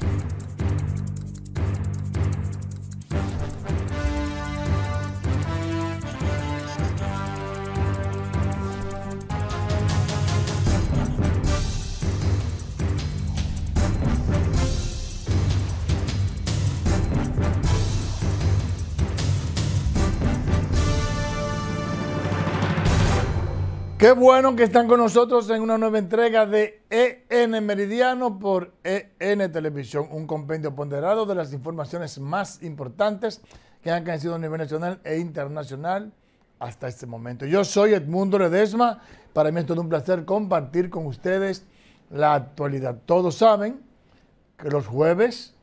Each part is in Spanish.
Thank you. Qué bueno que están con nosotros en una nueva entrega de EN Meridiano por EN Televisión, un compendio ponderado de las informaciones más importantes que han crecido a nivel nacional e internacional hasta este momento. Yo soy Edmundo Ledesma, para mí es todo un placer compartir con ustedes la actualidad. Todos saben que los jueves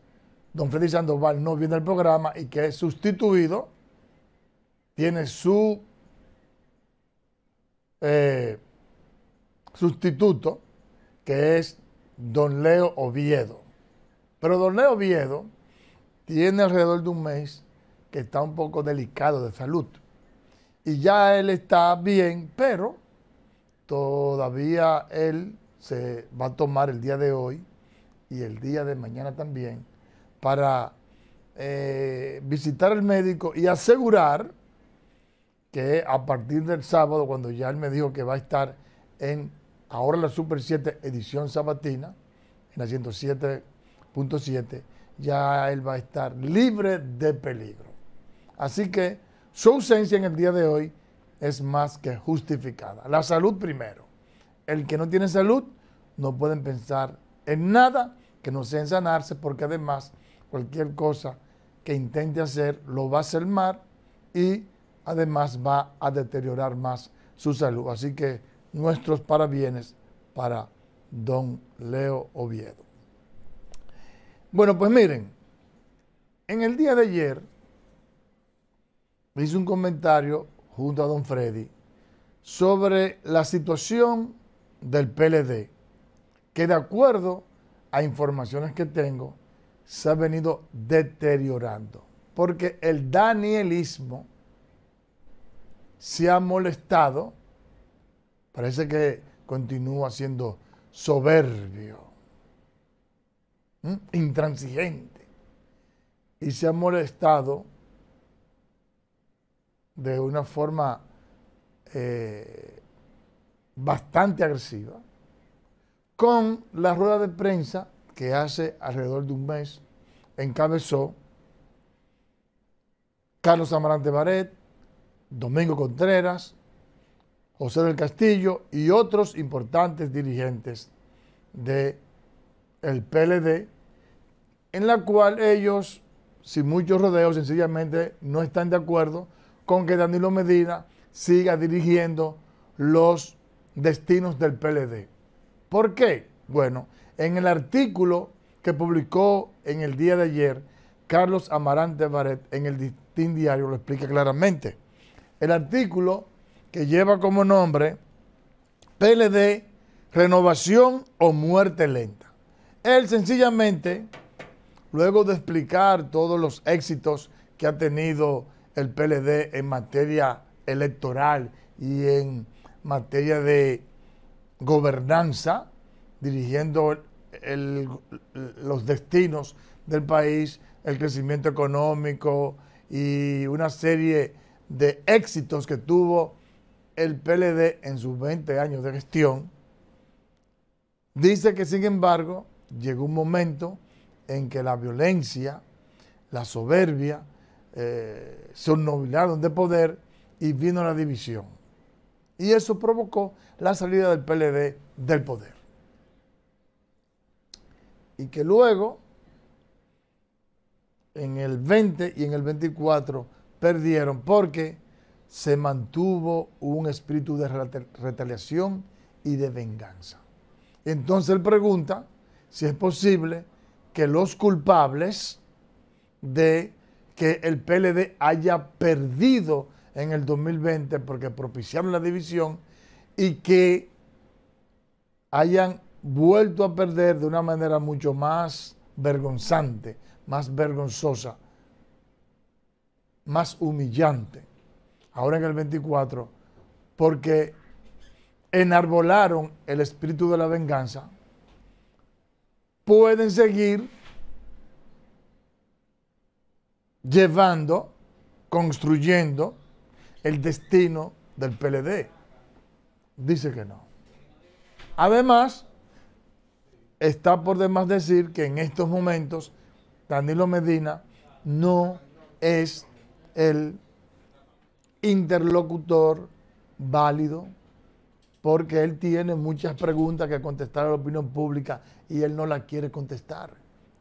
don Freddy Sandoval no viene al programa y que es sustituido, tiene su eh, sustituto, que es don Leo Oviedo. Pero don Leo Oviedo tiene alrededor de un mes que está un poco delicado de salud. Y ya él está bien, pero todavía él se va a tomar el día de hoy y el día de mañana también para eh, visitar al médico y asegurar que a partir del sábado, cuando ya él me dijo que va a estar en ahora la Super 7 edición sabatina, en la 107.7, ya él va a estar libre de peligro. Así que su ausencia en el día de hoy es más que justificada. La salud primero. El que no tiene salud no puede pensar en nada que no sea en sanarse, porque además cualquier cosa que intente hacer lo va a hacer mal y además va a deteriorar más su salud. Así que nuestros parabienes para don Leo Oviedo. Bueno, pues miren, en el día de ayer hice un comentario junto a don Freddy sobre la situación del PLD, que de acuerdo a informaciones que tengo, se ha venido deteriorando, porque el danielismo se ha molestado, parece que continúa siendo soberbio, intransigente, y se ha molestado de una forma eh, bastante agresiva con la rueda de prensa que hace alrededor de un mes encabezó Carlos Amarante Baret, Domingo Contreras, José del Castillo y otros importantes dirigentes del PLD, en la cual ellos, sin muchos rodeos, sencillamente no están de acuerdo con que Danilo Medina siga dirigiendo los destinos del PLD. ¿Por qué? Bueno, en el artículo que publicó en el día de ayer Carlos Amarante Baret en el Distin Diario lo explica claramente el artículo que lleva como nombre PLD, renovación o muerte lenta. Él sencillamente, luego de explicar todos los éxitos que ha tenido el PLD en materia electoral y en materia de gobernanza, dirigiendo los destinos del país, el crecimiento económico y una serie de éxitos que tuvo el PLD en sus 20 años de gestión, dice que sin embargo llegó un momento en que la violencia, la soberbia, eh, se obnubilaron de poder y vino la división. Y eso provocó la salida del PLD del poder. Y que luego, en el 20 y en el 24, perdieron porque se mantuvo un espíritu de retaliación y de venganza. Entonces él pregunta si es posible que los culpables de que el PLD haya perdido en el 2020 porque propiciaron la división y que hayan vuelto a perder de una manera mucho más vergonzante, más vergonzosa más humillante, ahora en el 24, porque enarbolaron el espíritu de la venganza, pueden seguir llevando, construyendo el destino del PLD. Dice que no. Además, está por demás decir que en estos momentos Danilo Medina no es el interlocutor válido, porque él tiene muchas preguntas que contestar a la opinión pública y él no las quiere contestar.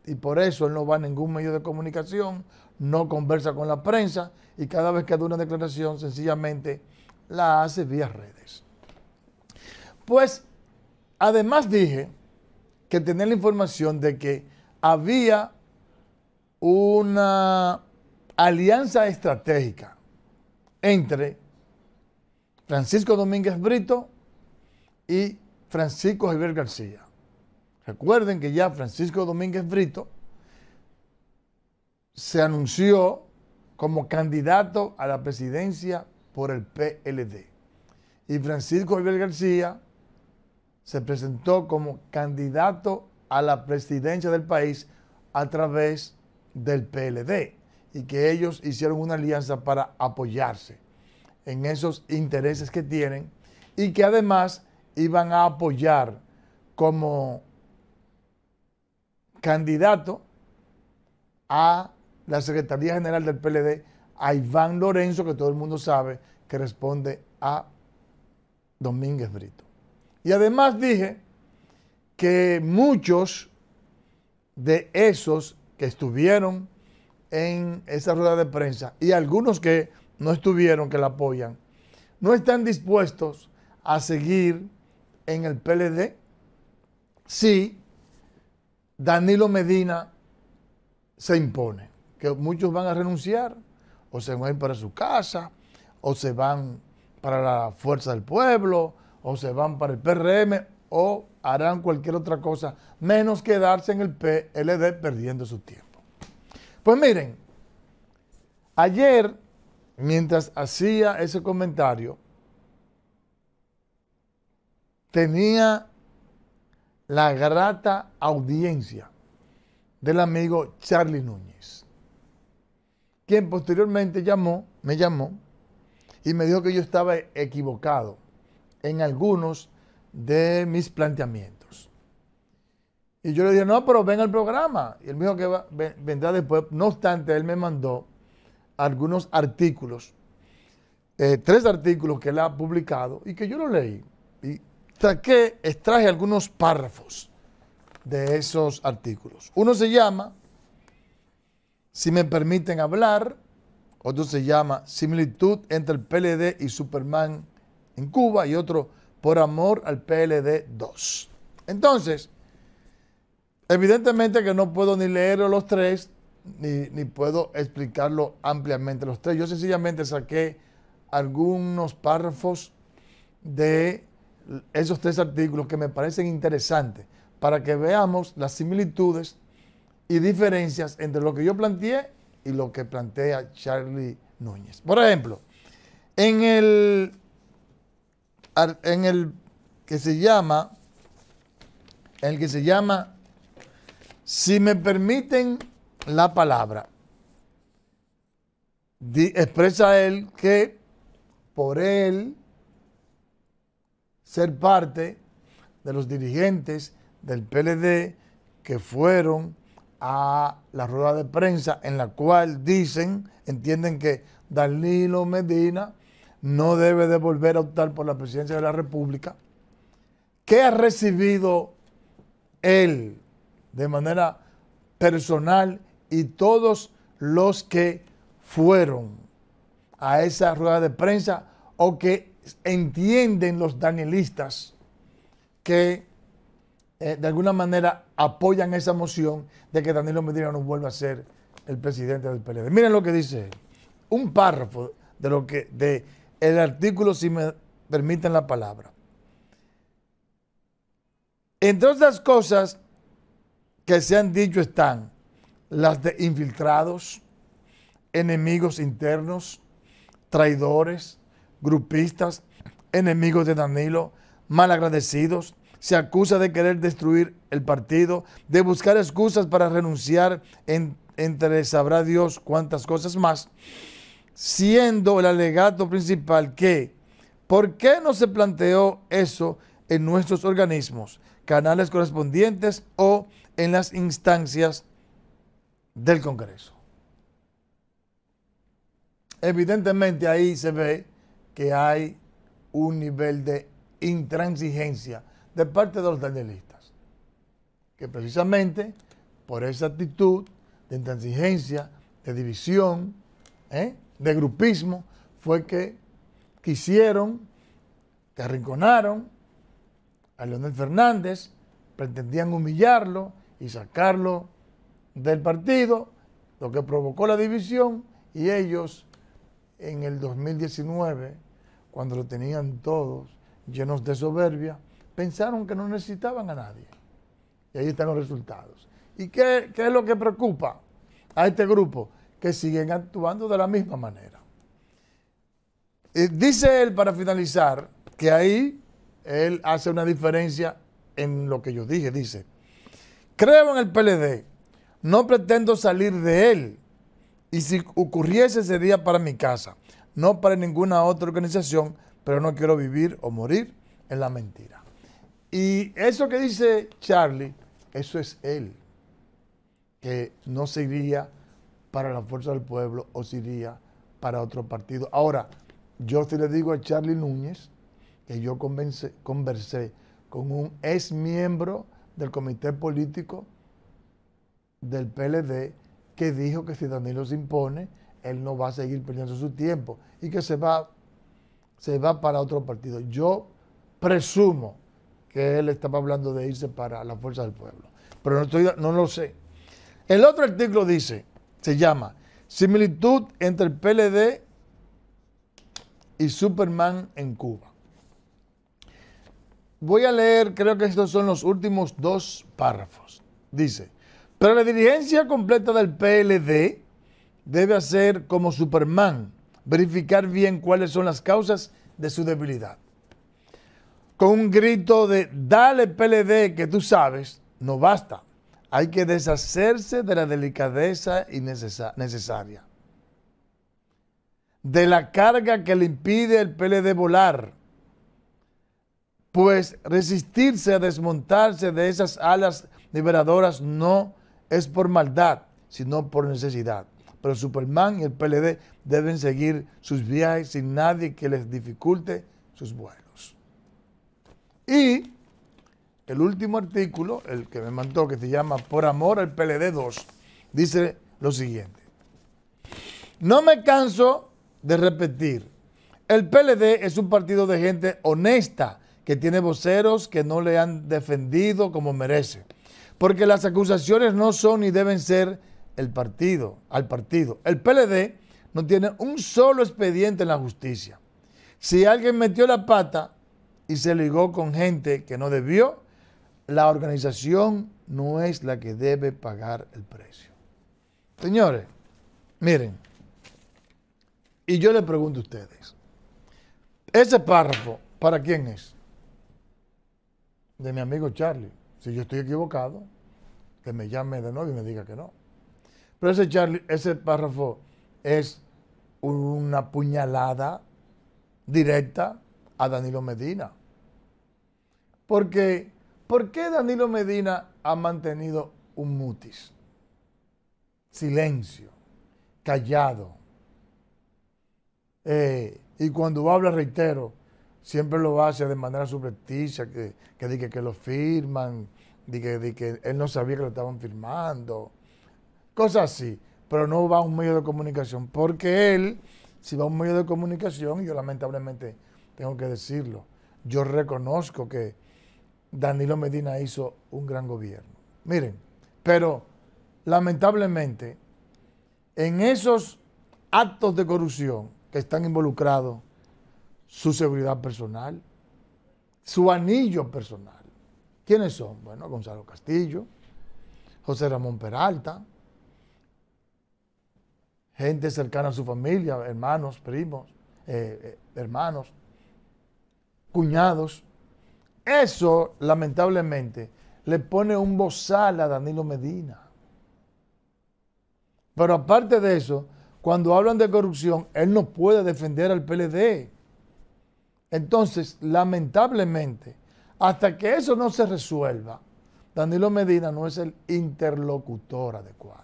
Y por eso él no va a ningún medio de comunicación, no conversa con la prensa y cada vez que da una declaración sencillamente la hace vía redes. Pues además dije que tenía la información de que había una alianza estratégica entre Francisco Domínguez Brito y Francisco Javier García. Recuerden que ya Francisco Domínguez Brito se anunció como candidato a la presidencia por el PLD. Y Francisco Javier García se presentó como candidato a la presidencia del país a través del PLD y que ellos hicieron una alianza para apoyarse en esos intereses que tienen y que además iban a apoyar como candidato a la Secretaría General del PLD a Iván Lorenzo, que todo el mundo sabe que responde a Domínguez Brito. Y además dije que muchos de esos que estuvieron en esa rueda de prensa y algunos que no estuvieron, que la apoyan, no están dispuestos a seguir en el PLD si Danilo Medina se impone, que muchos van a renunciar o se van para su casa o se van para la Fuerza del Pueblo o se van para el PRM o harán cualquier otra cosa, menos quedarse en el PLD perdiendo su tiempo. Pues miren, ayer, mientras hacía ese comentario, tenía la grata audiencia del amigo Charlie Núñez, quien posteriormente llamó, me llamó y me dijo que yo estaba equivocado en algunos de mis planteamientos. Y yo le dije, no, pero venga al programa. Y él me dijo que vendrá después. No obstante, él me mandó algunos artículos, eh, tres artículos que él ha publicado y que yo lo leí. Y saqué, extraje algunos párrafos de esos artículos. Uno se llama, si me permiten hablar, otro se llama Similitud entre el PLD y Superman en Cuba y otro Por amor al PLD 2. Entonces, Evidentemente que no puedo ni leer los tres, ni, puedo explicarlo ampliamente los tres. Yo sencillamente saqué algunos párrafos de esos tres artículos que me parecen interesantes para que veamos las similitudes y diferencias entre lo que yo planteé y lo que plantea Charlie Núñez. Por ejemplo, en el, en el que se llama, en el que se llama si me permiten la palabra, expresa él que por él ser parte de los dirigentes del PLD que fueron a la rueda de prensa en la cual dicen, entienden que Danilo Medina no debe de volver a optar por la presidencia de la República. ¿Qué ha recibido él de manera personal y todos los que fueron a esa rueda de prensa o que entienden los danielistas que eh, de alguna manera apoyan esa moción de que Danilo Medina no vuelva a ser el presidente del PLD. Miren lo que dice un párrafo de lo que de el artículo si me permiten la palabra. Entre otras cosas, que se han dicho están las de infiltrados, enemigos internos, traidores, grupistas, enemigos de Danilo, malagradecidos. Se acusa de querer destruir el partido, de buscar excusas para renunciar entre sabrá Dios cuántas cosas más, siendo el alegato principal que, ¿por qué no se planteó eso en nuestros organismos, canales correspondientes o en las instancias del Congreso. Evidentemente ahí se ve que hay un nivel de intransigencia de parte de los danielistas, que precisamente por esa actitud de intransigencia, de división, ¿eh? de grupismo, fue que quisieron, que arrinconaron a Leonel Fernández, pretendían humillarlo, y sacarlo del partido, lo que provocó la división y ellos en el 2019, cuando lo tenían todos llenos de soberbia, pensaron que no necesitaban a nadie. Y ahí están los resultados. ¿Y qué, es lo que preocupa a este grupo? Que siguen actuando de la misma manera. dice él, para finalizar, que ahí él hace una diferencia en lo que yo dije. Dice, Creo en el PLD, no pretendo salir de él y si ocurriese sería para mi casa, no para ninguna otra organización, pero no quiero vivir o morir en la mentira. Y eso que dice Charlie, eso es él, que no se iría para la fuerza del pueblo o se iría para otro partido. Ahora, yo te le digo a Charlie Núñez que yo conversé con un ex miembro del comité político del PLD que dijo que si Danilo se impone, él no va a seguir perdiendo su tiempo y que se va, se va para otro partido. Yo presumo que él estaba hablando de irse para la fuerza del pueblo, pero no, estoy, no lo sé. El otro artículo dice, se llama, similitud entre el PLD y Superman en Cuba. Voy a leer, creo que estos son los últimos dos párrafos. Dice, pero la dirigencia completa del PLD debe hacer como Superman, verificar bien cuáles son las causas de su debilidad. Con un grito de, dale PLD que tú sabes, no basta. Hay que deshacerse de la delicadeza necesaria, de la carga que le impide el PLD volar pues resistirse a desmontarse de esas alas liberadoras no es por maldad, sino por necesidad. Pero Superman y el PLD deben seguir sus viajes sin nadie que les dificulte sus vuelos. Y el último artículo, el que me mandó, que se llama Por amor al PLD 2, dice lo siguiente. No me canso de repetir, el PLD es un partido de gente honesta, que tiene voceros que no le han defendido como merece. Porque las acusaciones no son ni deben ser el partido, al partido. El PLD no tiene un solo expediente en la justicia. Si alguien metió la pata y se ligó con gente que no debió, la organización no es la que debe pagar el precio. Señores, miren, y yo les pregunto a ustedes, ese párrafo, ¿para quién es? de mi amigo Charlie. Si yo estoy equivocado, que me llame de nuevo y me diga que no. Pero ese, Charlie, ese párrafo es una puñalada directa a Danilo Medina. Porque, ¿por qué Danilo Medina ha mantenido un mutis? Silencio, callado. Eh, y cuando habla, reitero, siempre lo hace de manera supersticia, que, que, que, lo firman, que, que él no sabía que lo estaban firmando, cosas así, pero no va a un medio de comunicación, porque él, si va a un medio de comunicación, yo lamentablemente tengo que decirlo, yo reconozco que Danilo Medina hizo un gran gobierno. Miren, pero lamentablemente en esos actos de corrupción que están involucrados su seguridad personal, su anillo personal. ¿Quiénes son? Bueno, Gonzalo Castillo, José Ramón Peralta, gente cercana a su familia, hermanos, primos, eh, eh, hermanos, cuñados. Eso, lamentablemente, le pone un bozal a Danilo Medina. Pero aparte de eso, cuando hablan de corrupción, él no puede defender al PLD. Entonces, lamentablemente, hasta que eso no se resuelva, Danilo Medina no es el interlocutor adecuado.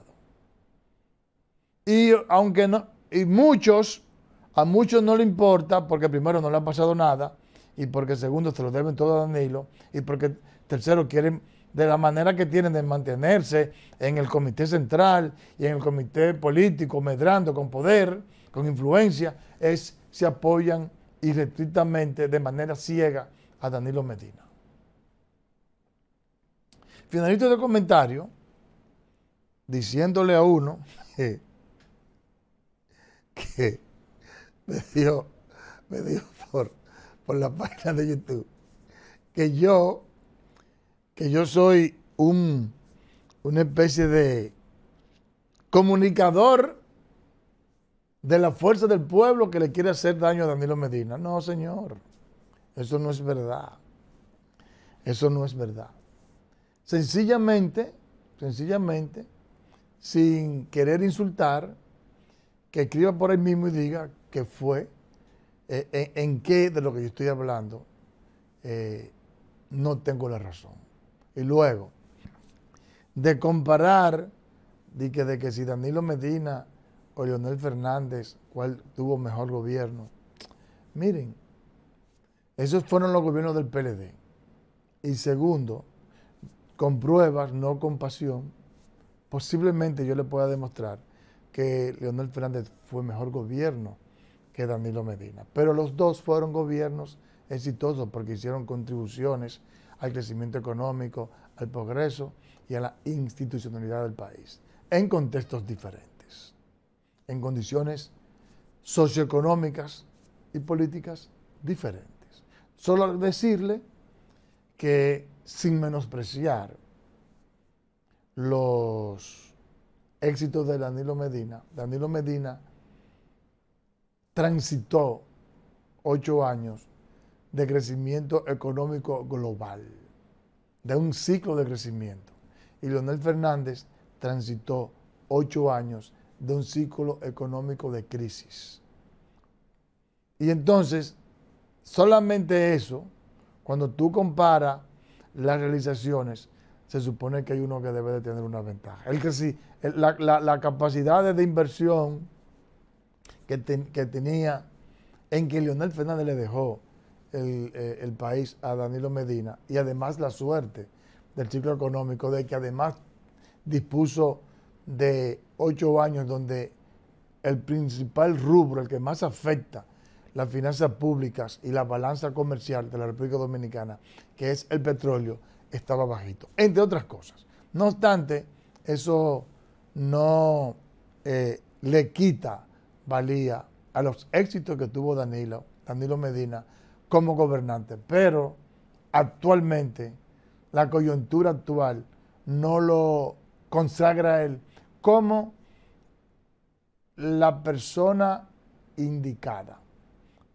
Y aunque no, y muchos, a muchos no le importa porque primero no le ha pasado nada y porque segundo se lo deben todo a Danilo y porque tercero quieren de la manera que tienen de mantenerse en el comité central y en el comité político, medrando con poder, con influencia, es se apoyan y de manera ciega a Danilo Medina. Finalito de comentario, diciéndole a uno que, me dio, por, por la página de YouTube que yo, que yo soy un, una especie de comunicador de la fuerza del pueblo que le quiere hacer daño a Danilo Medina. No, señor, eso no es verdad. Eso no es verdad. Sencillamente, sencillamente, sin querer insultar, que escriba por ahí mismo y diga que fue, eh, eh, en, qué de lo que yo estoy hablando, eh, no tengo la razón. Y luego, de comparar, de que, de que si Danilo Medina o Leonel Fernández, cuál tuvo mejor gobierno. Miren, esos fueron los gobiernos del PLD. Y segundo, con pruebas, no con pasión, posiblemente yo le pueda demostrar que Leonel Fernández fue mejor gobierno que Danilo Medina. Pero los dos fueron gobiernos exitosos porque hicieron contribuciones al crecimiento económico, al progreso y a la institucionalidad del país, en contextos diferentes en condiciones socioeconómicas y políticas diferentes. Solo decirle que sin menospreciar los éxitos de Danilo Medina, Danilo Medina transitó ocho años de crecimiento económico global, de un ciclo de crecimiento. Y Leonel Fernández transitó ocho años de un ciclo económico de crisis. Y entonces, solamente eso, cuando tú comparas las realizaciones, se supone que hay uno que debe de tener una ventaja. El que sí, la, capacidad de inversión que, tenía en que Leonel Fernández le dejó el, eh, el, país a Danilo Medina y además la suerte del ciclo económico de que además dispuso de ocho años donde el principal rubro, el que más afecta las finanzas públicas y la balanza comercial de la República Dominicana, que es el petróleo, estaba bajito, entre otras cosas. No obstante, eso no eh, le quita valía a los éxitos que tuvo Danilo, Danilo Medina como gobernante, pero actualmente la coyuntura actual no lo consagra él como la persona indicada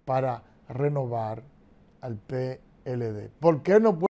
para renovar al PLD. ¿Por qué no